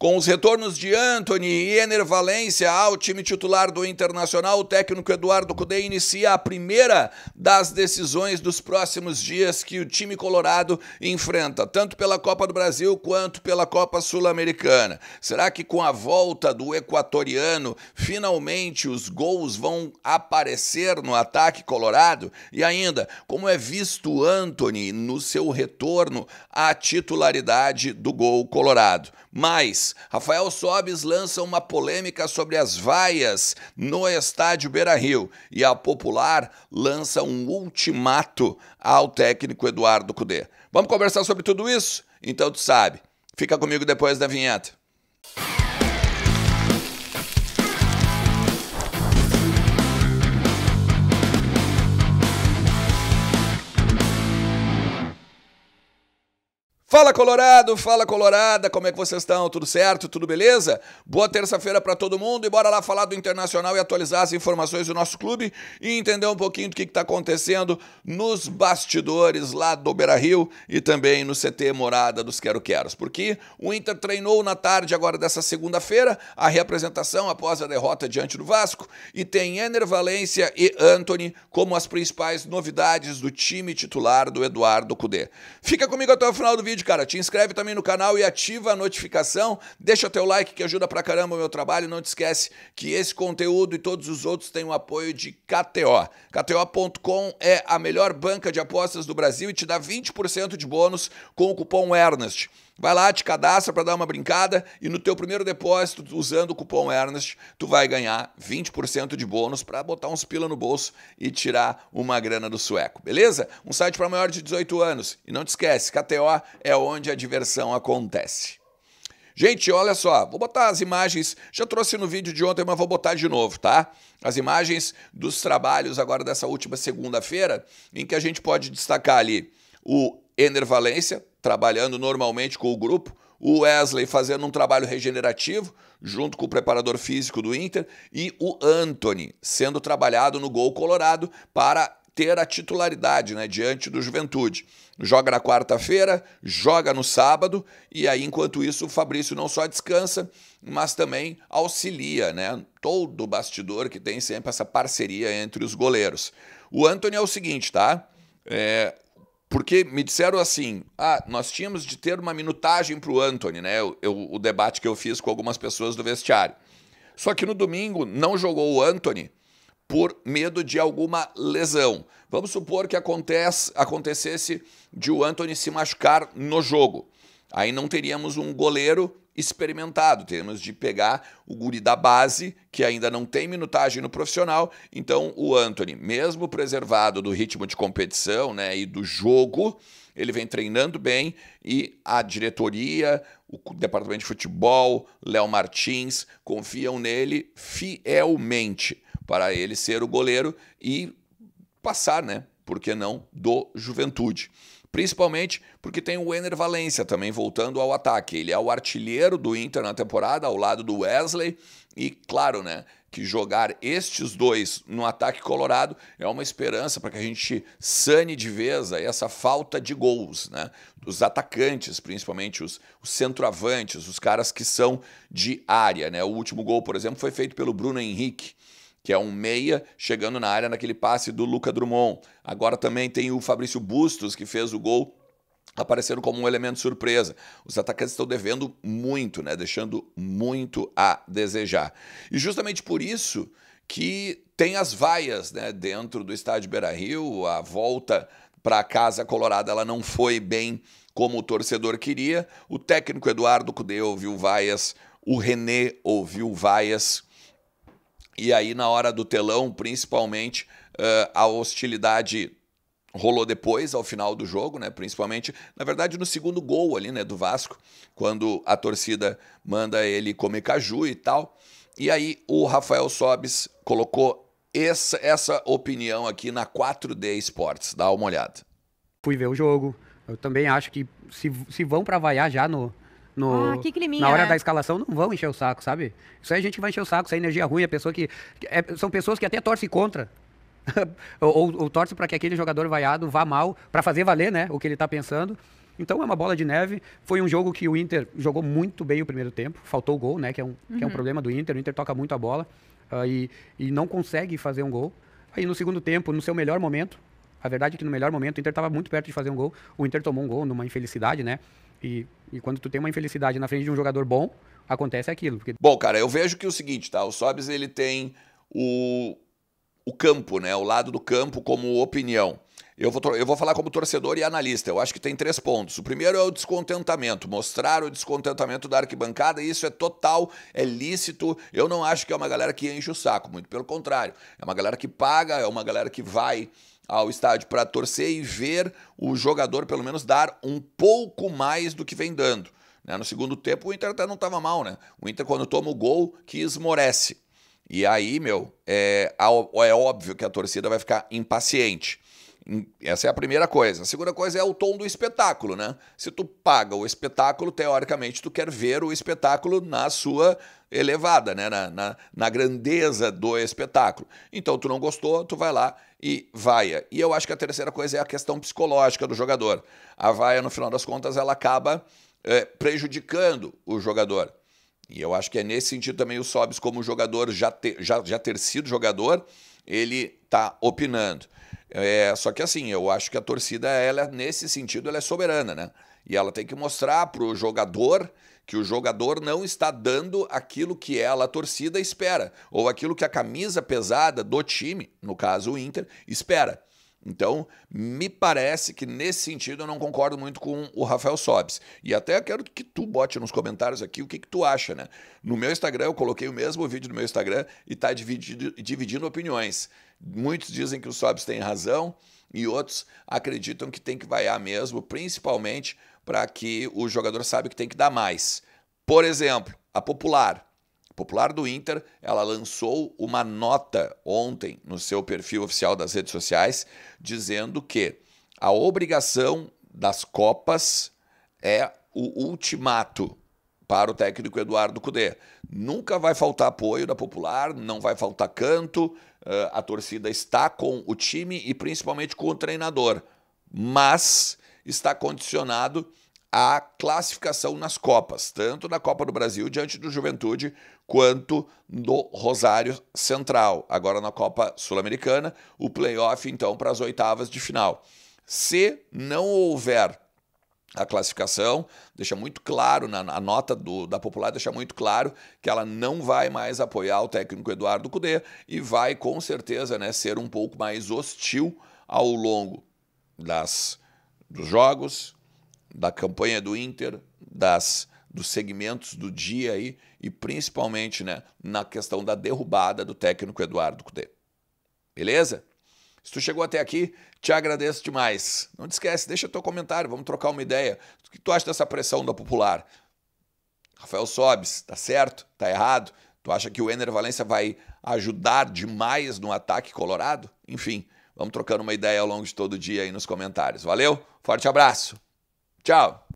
Com os retornos de Anthony e Enervalência ao time titular do Internacional, o técnico Eduardo Cudê inicia a primeira das decisões dos próximos dias que o time colorado enfrenta, tanto pela Copa do Brasil quanto pela Copa Sul-Americana. Será que com a volta do equatoriano, finalmente os gols vão aparecer no ataque colorado? E ainda, como é visto Anthony no seu retorno à titularidade do gol colorado? Mais Rafael Sobis lança uma polêmica sobre as vaias no estádio Beira Rio e a Popular lança um ultimato ao técnico Eduardo Cudê. Vamos conversar sobre tudo isso? Então tu sabe. Fica comigo depois da vinheta. Fala Colorado, fala Colorada, como é que vocês estão? Tudo certo? Tudo beleza? Boa terça-feira para todo mundo e bora lá falar do Internacional e atualizar as informações do nosso clube e entender um pouquinho do que está acontecendo nos bastidores lá do Beira Rio e também no CT Morada dos Quero Queros, porque o Inter treinou na tarde agora dessa segunda-feira a reapresentação após a derrota diante do Vasco e tem Ener Valência e Anthony como as principais novidades do time titular do Eduardo Cudê. Fica comigo até o final do vídeo cara, te inscreve também no canal e ativa a notificação. Deixa o teu like que ajuda pra caramba o meu trabalho. Não te esquece que esse conteúdo e todos os outros têm o apoio de KTO. KTO.com é a melhor banca de apostas do Brasil e te dá 20% de bônus com o cupom ERNEST. Vai lá, te cadastra para dar uma brincada e no teu primeiro depósito, usando o cupom Ernest, tu vai ganhar 20% de bônus para botar uns pila no bolso e tirar uma grana do sueco, beleza? Um site para maior de 18 anos. E não te esquece, KTO é onde a diversão acontece. Gente, olha só, vou botar as imagens, já trouxe no vídeo de ontem, mas vou botar de novo, tá? As imagens dos trabalhos agora dessa última segunda-feira, em que a gente pode destacar ali o Enervalência trabalhando normalmente com o grupo, o Wesley fazendo um trabalho regenerativo junto com o preparador físico do Inter e o Anthony sendo trabalhado no gol colorado para ter a titularidade né, diante do Juventude. Joga na quarta-feira, joga no sábado, e aí, enquanto isso, o Fabrício não só descansa, mas também auxilia né, todo o bastidor que tem sempre essa parceria entre os goleiros. O Anthony é o seguinte, tá? É, porque me disseram assim: ah, nós tínhamos de ter uma minutagem para o Anthony, né? Eu, eu, o debate que eu fiz com algumas pessoas do vestiário. Só que no domingo não jogou o Anthony por medo de alguma lesão. Vamos supor que acontece, acontecesse de o Anthony se machucar no jogo. Aí não teríamos um goleiro experimentado, teríamos de pegar o guri da base, que ainda não tem minutagem no profissional. Então, o Anthony, mesmo preservado do ritmo de competição né, e do jogo, ele vem treinando bem e a diretoria, o departamento de futebol, Léo Martins, confiam nele fielmente para ele ser o goleiro e passar, né? Por que não, do Juventude principalmente porque tem o Ener Valência também voltando ao ataque. Ele é o artilheiro do Inter na temporada, ao lado do Wesley, e claro, né? Que jogar estes dois no ataque colorado é uma esperança para que a gente sane de vez essa falta de gols, né? Dos atacantes, principalmente os, os centroavantes, os caras que são de área, né? O último gol, por exemplo, foi feito pelo Bruno Henrique que é um meia chegando na área naquele passe do Luca Drummond. Agora também tem o Fabrício Bustos, que fez o gol aparecendo como um elemento surpresa. Os atacantes estão devendo muito, né? Deixando muito a desejar. E justamente por isso que tem as vaias, né? Dentro do estádio Beira-Rio, a volta para a casa colorada ela não foi bem como o torcedor queria. O técnico Eduardo Cudê ouviu vaias, o René ouviu vaias, e aí, na hora do telão, principalmente, uh, a hostilidade rolou depois, ao final do jogo, né? Principalmente, na verdade, no segundo gol ali, né, do Vasco, quando a torcida manda ele comer caju e tal. E aí o Rafael Sobes colocou essa, essa opinião aqui na 4D Esportes. Dá uma olhada. Fui ver o jogo. Eu também acho que se, se vão para vaiar já no, no, ah, que climinha, na hora é. da escalação, não vão encher o saco, sabe? Isso aí a gente vai encher o saco, isso é energia ruim, a é pessoa que. É, são pessoas que até torcem contra. ou, ou, ou torce para que aquele jogador vaiado vá mal, para fazer valer né, o que ele está pensando. Então é uma bola de neve. Foi um jogo que o Inter jogou muito bem o primeiro tempo. Faltou o gol, né? Que é um, uhum. que é um uhum. problema do Inter. O Inter toca muito a bola uh, e, e não consegue fazer um gol. Aí no segundo tempo, no seu melhor momento, a verdade é que no melhor momento o Inter estava muito perto de fazer um gol. O Inter tomou um gol numa infelicidade, né? E, e quando tu tem uma infelicidade na frente de um jogador bom, acontece aquilo. Porque... Bom, cara, eu vejo que é o seguinte, tá? O Sobis, ele tem o, o campo, né? O lado do campo como opinião. Eu vou, eu vou falar como torcedor e analista. Eu acho que tem três pontos. O primeiro é o descontentamento, mostrar o descontentamento da arquibancada. Isso é total, é lícito. Eu não acho que é uma galera que enche o saco, muito pelo contrário. É uma galera que paga, é uma galera que vai ao estádio para torcer e ver o jogador pelo menos dar um pouco mais do que vem dando. Né? No segundo tempo o Inter até não estava mal, né? O Inter quando toma o gol que esmorece. E aí, meu, é, é óbvio que a torcida vai ficar impaciente. Essa é a primeira coisa. A segunda coisa é o tom do espetáculo, né? Se tu paga o espetáculo, teoricamente tu quer ver o espetáculo na sua elevada, né? Na, na, na grandeza do espetáculo. Então tu não gostou, tu vai lá e vaia. E eu acho que a terceira coisa é a questão psicológica do jogador. A vaia, no final das contas, ela acaba é, prejudicando o jogador. E eu acho que é nesse sentido também o Sobis, como jogador, já, te, já, já ter sido jogador, ele está opinando. É, só que assim, eu acho que a torcida, ela, nesse sentido, ela é soberana, né? E ela tem que mostrar para o jogador que o jogador não está dando aquilo que ela, a torcida, espera, ou aquilo que a camisa pesada do time, no caso o Inter, espera. Então, me parece que nesse sentido eu não concordo muito com o Rafael Sobes. E até quero que tu bote nos comentários aqui o que, que tu acha, né? No meu Instagram, eu coloquei o mesmo vídeo no meu Instagram e tá dividido, dividindo opiniões. Muitos dizem que o Sobes tem razão e outros acreditam que tem que vaiar mesmo, principalmente para que o jogador saiba que tem que dar mais. Por exemplo, a popular. Popular do Inter, ela lançou uma nota ontem no seu perfil oficial das redes sociais, dizendo que a obrigação das Copas é o ultimato para o técnico Eduardo Cudê. Nunca vai faltar apoio da popular, não vai faltar canto, eh, a torcida está com o time e principalmente com o treinador, mas está condicionado a classificação nas Copas, tanto na Copa do Brasil diante do Juventude, quanto no Rosário Central. Agora na Copa Sul-Americana, o playoff então para as oitavas de final. Se não houver a classificação, deixa muito claro, na, na nota do, da Popular deixa muito claro que ela não vai mais apoiar o técnico Eduardo Cudê e vai com certeza né, ser um pouco mais hostil ao longo das, dos jogos, da campanha do Inter, das dos segmentos do dia aí e principalmente, né, na questão da derrubada do técnico Eduardo Cudê. Beleza? Se tu chegou até aqui, te agradeço demais. Não te esquece, deixa teu comentário, vamos trocar uma ideia. O que tu acha dessa pressão da popular? Rafael Sobes, tá certo? Tá errado? Tu acha que o Ener Valência vai ajudar demais no ataque colorado? Enfim, vamos trocando uma ideia ao longo de todo o dia aí nos comentários. Valeu? Forte abraço. Tchau.